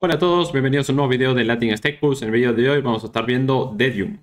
Hola a todos, bienvenidos a un nuevo video de Latin Stack En el video de hoy vamos a estar viendo Dedium.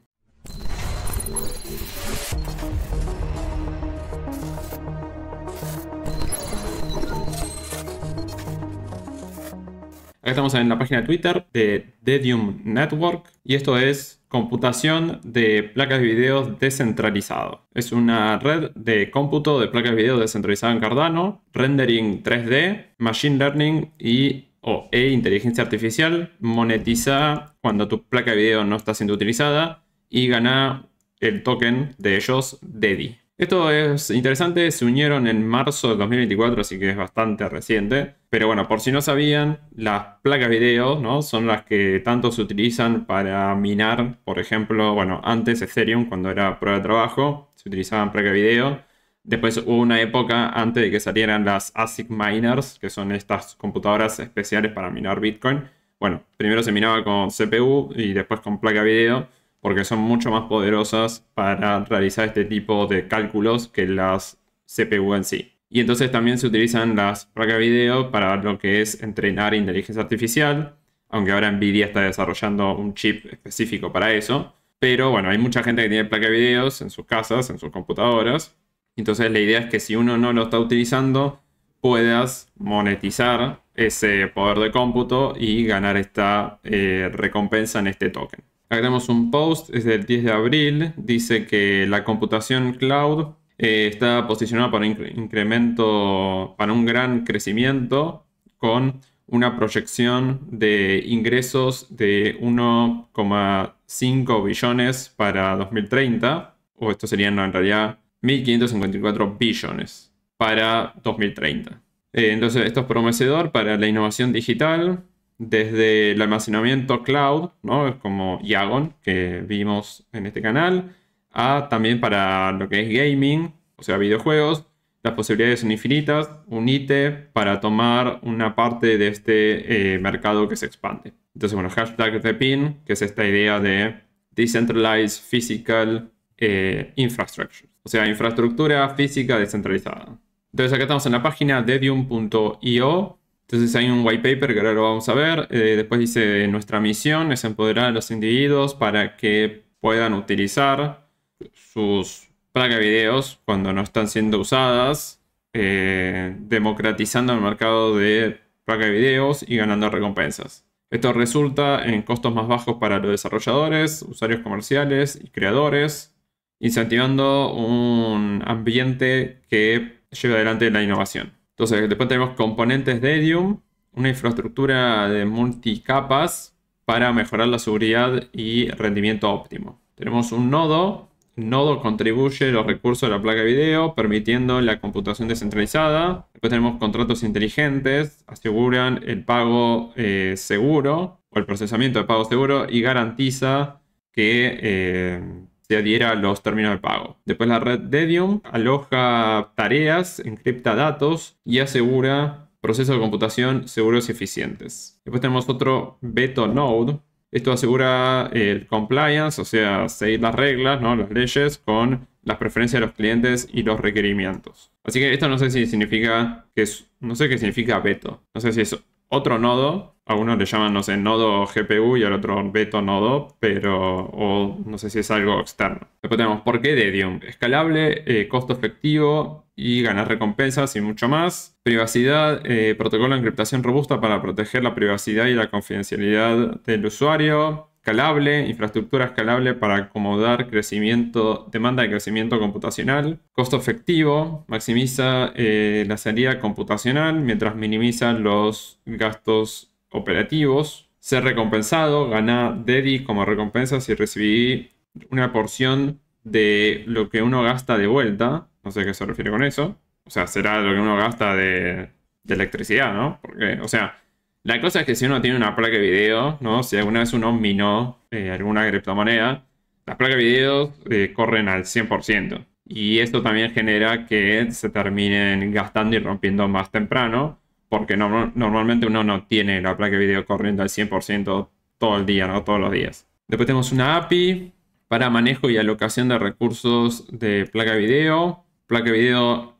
Acá estamos en la página de Twitter de Dedium Network y esto es computación de placas de video descentralizado. Es una red de cómputo de placas de video descentralizada en Cardano, rendering 3D, machine learning y o E, inteligencia artificial, monetiza cuando tu placa de video no está siendo utilizada y gana el token de ellos, Dedi. Esto es interesante, se unieron en marzo de 2024, así que es bastante reciente. Pero bueno, por si no sabían, las placas de video ¿no? son las que tanto se utilizan para minar, por ejemplo, bueno, antes Ethereum, cuando era prueba de trabajo, se utilizaban placas de video Después hubo una época antes de que salieran las ASIC miners, que son estas computadoras especiales para minar Bitcoin. Bueno, primero se minaba con CPU y después con placa video, porque son mucho más poderosas para realizar este tipo de cálculos que las CPU en sí. Y entonces también se utilizan las placas video para lo que es entrenar inteligencia artificial, aunque ahora Nvidia está desarrollando un chip específico para eso. Pero bueno, hay mucha gente que tiene placa de videos en sus casas, en sus computadoras, entonces la idea es que si uno no lo está utilizando, puedas monetizar ese poder de cómputo y ganar esta eh, recompensa en este token. Acá tenemos un post, es del 10 de abril, dice que la computación cloud eh, está posicionada para un incremento, para un gran crecimiento con una proyección de ingresos de 1,5 billones para 2030, o esto sería en realidad 1.554 billones para 2030. Eh, entonces, esto es prometedor para la innovación digital, desde el almacenamiento cloud, ¿no? como Yagon, que vimos en este canal, a también para lo que es gaming, o sea, videojuegos. Las posibilidades son infinitas. Unite para tomar una parte de este eh, mercado que se expande. Entonces, bueno, hashtag de PIN, que es esta idea de Decentralized Physical eh, Infrastructure. O sea, infraestructura física descentralizada. Entonces acá estamos en la página dedium.io. Entonces hay un white paper que ahora lo vamos a ver. Eh, después dice, nuestra misión es empoderar a los individuos para que puedan utilizar sus placas de videos cuando no están siendo usadas, eh, democratizando el mercado de placas de videos y ganando recompensas. Esto resulta en costos más bajos para los desarrolladores, usuarios comerciales y creadores, incentivando un ambiente que lleve adelante la innovación. Entonces, después tenemos componentes de Edium, una infraestructura de multicapas para mejorar la seguridad y rendimiento óptimo. Tenemos un nodo. El nodo contribuye los recursos de la placa de video, permitiendo la computación descentralizada. Después tenemos contratos inteligentes, aseguran el pago eh, seguro o el procesamiento de pago seguro y garantiza que eh, se adhiera a los términos de pago. Después la red Dedium aloja tareas, encripta datos y asegura procesos de computación seguros y eficientes. Después tenemos otro Beto Node. Esto asegura el compliance, o sea, seguir las reglas, ¿no? las leyes con las preferencias de los clientes y los requerimientos. Así que esto no sé si significa que no sé qué significa veto. No sé si es otro nodo. algunos le llaman, no sé, nodo GPU y al otro Beto nodo, pero no sé si es algo externo. Después tenemos por qué Dedium. Escalable, eh, costo efectivo y ganar recompensas y mucho más. Privacidad, eh, protocolo de encriptación robusta para proteger la privacidad y la confidencialidad del usuario escalable, infraestructura escalable para acomodar crecimiento, demanda de crecimiento computacional, costo efectivo, maximiza eh, la salida computacional mientras minimiza los gastos operativos, ser recompensado, gana Dedi como recompensa si recibí una porción de lo que uno gasta de vuelta, no sé qué se refiere con eso, o sea, será lo que uno gasta de, de electricidad, ¿no? Porque, o sea, la cosa es que si uno tiene una placa de video, ¿no? Si alguna vez uno minó eh, alguna criptomoneda, las placas de video eh, corren al 100%. Y esto también genera que se terminen gastando y rompiendo más temprano, porque normalmente uno no tiene la placa de video corriendo al 100% todo el día, ¿no? Todos los días. Después tenemos una API para manejo y alocación de recursos de placa de video. Placa de video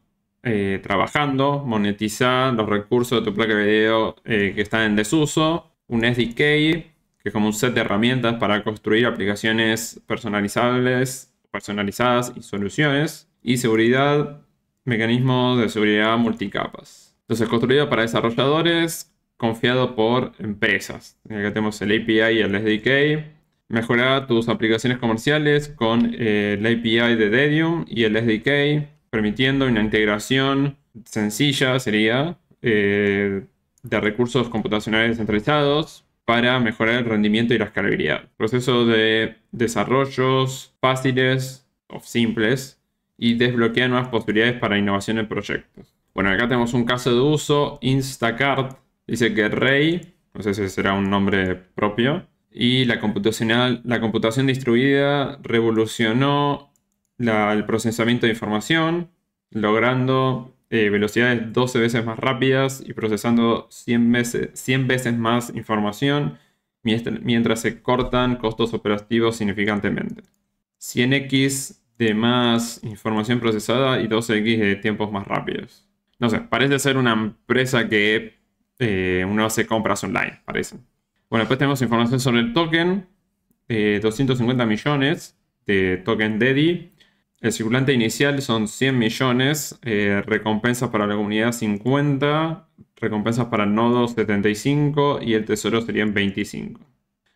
eh, trabajando, monetizar los recursos de tu placa de video eh, que están en desuso, un SDK, que es como un set de herramientas para construir aplicaciones personalizables, personalizadas y soluciones, y seguridad, mecanismos de seguridad multicapas. Entonces, construido para desarrolladores, confiado por empresas. Acá tenemos el API y el SDK. Mejorar tus aplicaciones comerciales con eh, el API de Dedium y el SDK permitiendo una integración sencilla, sería, eh, de recursos computacionales centralizados para mejorar el rendimiento y la escalabilidad. procesos de desarrollos fáciles o simples y desbloquear nuevas posibilidades para innovación en proyectos. Bueno, acá tenemos un caso de uso, Instacart, dice que Ray, no sé si será un nombre propio, y la, computacional, la computación distribuida revolucionó el procesamiento de información, logrando eh, velocidades 12 veces más rápidas y procesando 100 veces, 100 veces más información mientras se cortan costos operativos significantemente. 100x de más información procesada y 12x de tiempos más rápidos. No sé, parece ser una empresa que eh, uno hace compras online, parece. Bueno, después tenemos información sobre el token, 250 eh, millones de token DEDI, el circulante inicial son 100 millones, eh, recompensas para la comunidad 50, recompensas para nodos 75 y el tesoro serían 25.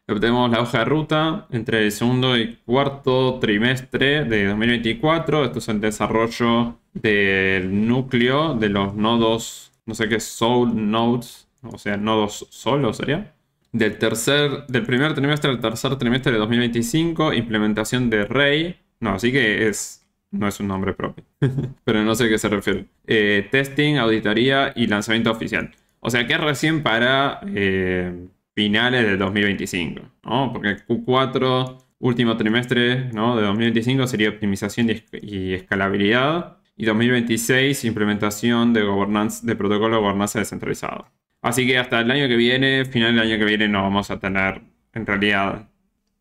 Obtenemos la hoja de ruta entre el segundo y cuarto trimestre de 2024. Esto es el desarrollo del núcleo de los nodos, no sé qué, Soul Nodes, o sea, nodos solo sería. Del, tercer, del primer trimestre al tercer trimestre de 2025, implementación de Ray. No, así que es, no es un nombre propio. Pero no sé a qué se refiere. Eh, testing, auditoría y lanzamiento oficial. O sea que recién para eh, finales de 2025, ¿no? Porque Q4, último trimestre de 2025 sería optimización y escalabilidad. Y 2026, implementación de, de protocolo de gobernanza descentralizado. Así que hasta el año que viene, final del año que viene, no vamos a tener en realidad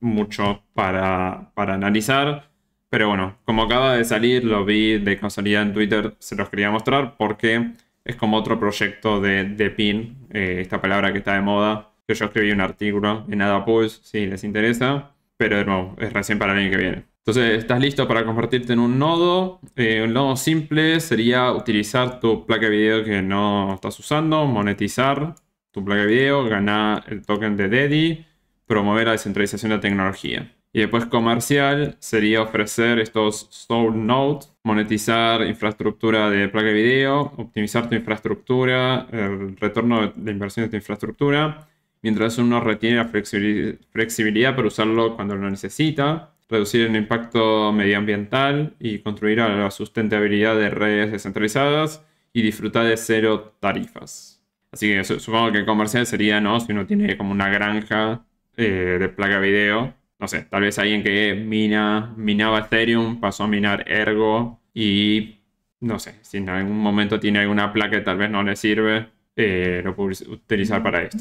mucho para, para analizar. Pero bueno, como acaba de salir, lo vi de casualidad en Twitter, se los quería mostrar porque es como otro proyecto de, PIN, eh, esta palabra que está de moda, que yo escribí un artículo en AdaPulse, si les interesa, pero de nuevo, es recién para el año que viene. Entonces, estás listo para convertirte en un nodo. Eh, un nodo simple sería utilizar tu placa de video que no estás usando, monetizar tu placa de video, ganar el token de Dedi, promover la descentralización de la tecnología. Y después comercial sería ofrecer estos store notes, monetizar infraestructura de placa de video, optimizar tu infraestructura, el retorno de inversión de tu infraestructura, mientras uno retiene la flexibilidad para usarlo cuando lo necesita, reducir el impacto medioambiental y construir a la sustentabilidad de redes descentralizadas y disfrutar de cero tarifas. Así que supongo que comercial sería, ¿no? Si uno tiene como una granja eh, de placa video no sé, tal vez alguien que mina, minaba Ethereum pasó a minar Ergo y no sé, si en algún momento tiene alguna placa que tal vez no le sirve, eh, lo puede utilizar para esto.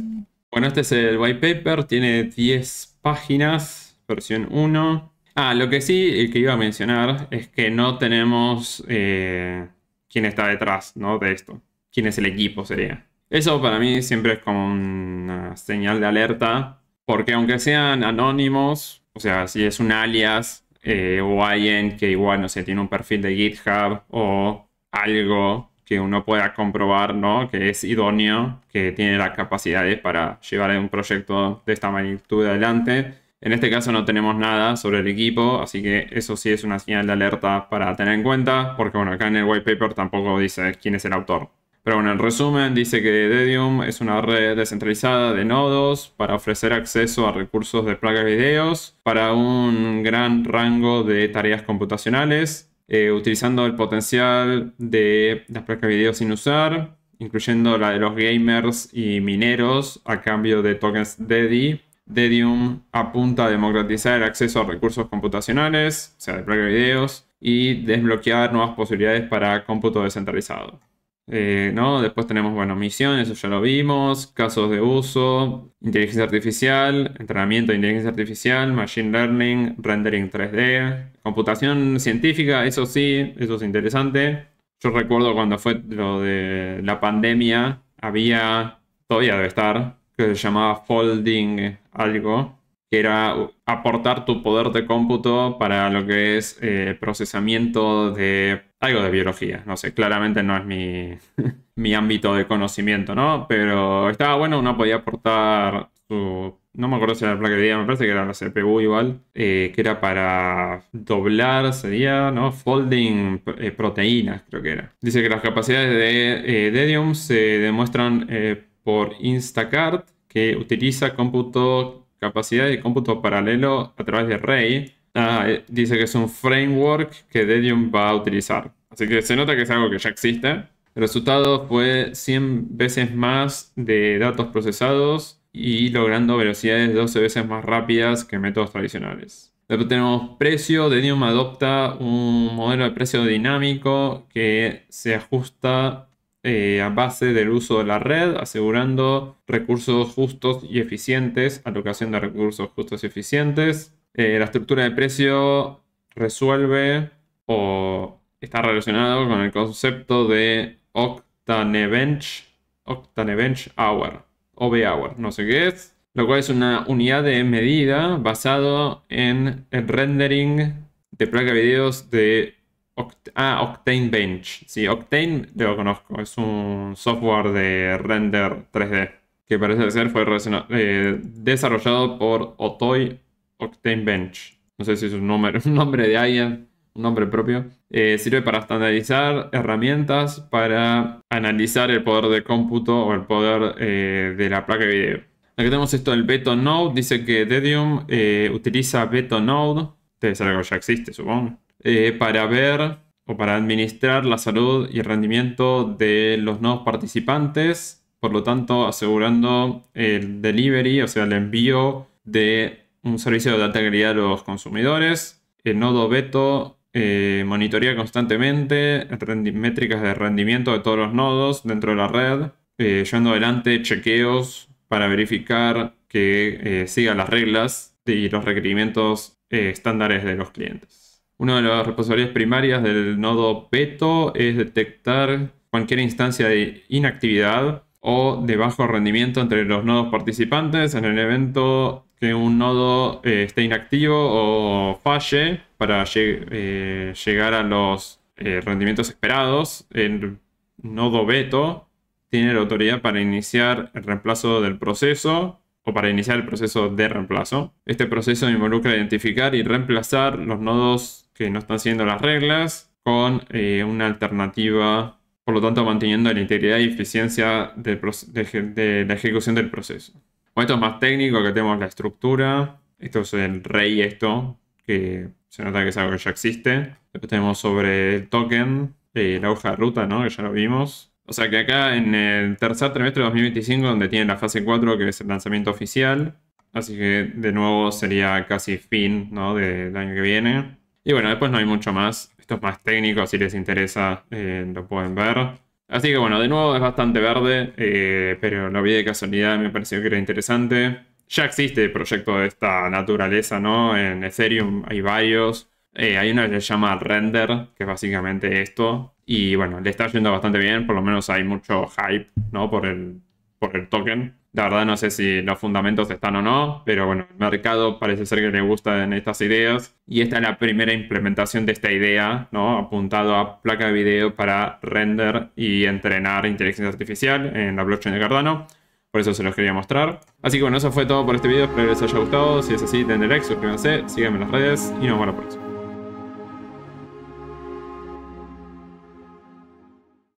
Bueno, este es el white paper, tiene 10 páginas, versión 1. Ah, lo que sí, el que iba a mencionar es que no tenemos eh, quién está detrás ¿no? de esto, quién es el equipo sería. Eso para mí siempre es como una señal de alerta porque aunque sean anónimos, o sea, si es un alias eh, o alguien que igual, no sé, tiene un perfil de GitHub o algo que uno pueda comprobar, ¿no? Que es idóneo, que tiene las capacidades para llevar un proyecto de esta magnitud adelante. En este caso no tenemos nada sobre el equipo, así que eso sí es una señal de alerta para tener en cuenta, porque bueno, acá en el white paper tampoco dice quién es el autor. Pero bueno, en resumen, dice que Dedium es una red descentralizada de nodos para ofrecer acceso a recursos de placas de videos para un gran rango de tareas computacionales, eh, utilizando el potencial de las placas de videos sin usar, incluyendo la de los gamers y mineros a cambio de tokens DEDI. Dedium apunta a democratizar el acceso a recursos computacionales, o sea, de placas de videos, y desbloquear nuevas posibilidades para cómputo descentralizado. Eh, ¿no? Después tenemos, bueno, misiones, eso ya lo vimos, casos de uso, inteligencia artificial, entrenamiento de inteligencia artificial, machine learning, rendering 3D, computación científica, eso sí, eso es interesante. Yo recuerdo cuando fue lo de la pandemia, había, todavía debe estar, que se llamaba folding algo, que era aportar tu poder de cómputo para lo que es eh, procesamiento de algo de biología. No sé, claramente no es mi, ámbito de conocimiento, ¿no? Pero estaba bueno, uno podía aportar su... No me acuerdo si era la placa de día, me parece que era la CPU igual, eh, que era para doblar, sería, ¿no? Folding eh, proteínas, creo que era. Dice que las capacidades de Dedium se demuestran por Instacart, que utiliza cómputo capacidad de cómputo paralelo a través de Ray, eh, dice que es un framework que Dedium va a utilizar. Así que se nota que es algo que ya existe. El resultado fue 100 veces más de datos procesados y logrando velocidades 12 veces más rápidas que métodos tradicionales. Después tenemos precio. Dedium adopta un modelo de precio dinámico que se ajusta eh, a base del uso de la red, asegurando recursos justos y eficientes, alocación de recursos justos y eficientes. Eh, la estructura de precio resuelve o está relacionado con el concepto de Octanebench, Octanebench Hour, OB Hour, no sé qué es, lo cual es una unidad de medida basado en el rendering de placa de videos de ah, Octane Bench. Sí, Octane lo conozco. Es un software de render 3D que parece ser fue eh, desarrollado por Otoy Octane Bench. No sé si es un nombre, un nombre de alguien, un nombre propio. Eh, sirve para estandarizar herramientas para analizar el poder de cómputo o el poder eh, de la placa de video. Aquí tenemos esto del Node. Dice que Dedium utiliza Node. Debe es algo que ya existe, supongo. Eh, para ver o para administrar la salud y el rendimiento de los nodos participantes, por lo tanto asegurando el delivery, o sea, el envío de un servicio de alta calidad a los consumidores. El nodo Beto eh, monitorea constantemente métricas de rendimiento de todos los nodos dentro de la red, eh, llevando yendo adelante chequeos para verificar que sigan las reglas y los requerimientos estándares de los clientes. Una de las responsabilidades primarias del nodo Beto es detectar cualquier instancia de inactividad o de bajo rendimiento entre los nodos participantes en el evento que un nodo eh, esté inactivo o falle para eh, llegar a los eh, rendimientos esperados. El nodo Beto tiene la autoridad para iniciar el reemplazo del proceso o para iniciar el proceso de reemplazo. Este proceso involucra identificar y reemplazar los nodos que no están siendo las reglas con eh, una alternativa, por lo tanto manteniendo la integridad y eficiencia de, la ejecución del proceso. esto es más técnico, que tenemos la estructura, esto es el rey esto, que se nota que es algo que ya existe. Después tenemos sobre el token, eh, la hoja de ruta, ¿no? que ya lo vimos. O sea que acá en el tercer trimestre de 2025, donde tiene la fase 4, que es el lanzamiento oficial, Así que de nuevo sería casi fin del año que viene. Y bueno, después no hay mucho más. Esto es más técnico, si les interesa eh, lo pueden ver. Así que bueno, de nuevo es bastante verde, eh, pero lo vi de casualidad, me pareció que era interesante. Ya existe proyecto de esta naturaleza, ¿no? En Ethereum hay varios. Eh, hay uno que se llama Render, que es básicamente esto. Y bueno, le está yendo bastante bien, por lo menos hay mucho hype, ¿no? Por el, por el token. La verdad no sé si los fundamentos están o no, pero bueno, el mercado parece ser que le en estas ideas y esta es la primera implementación de esta idea, ¿no? Apuntado a placa de video para render y entrenar inteligencia artificial en la blockchain de Cardano. Por eso se los quería mostrar. Así que bueno, eso fue todo por este video. Espero que les haya gustado. Si es así, denle like, suscríbanse, síganme en las redes y nos vemos la próxima.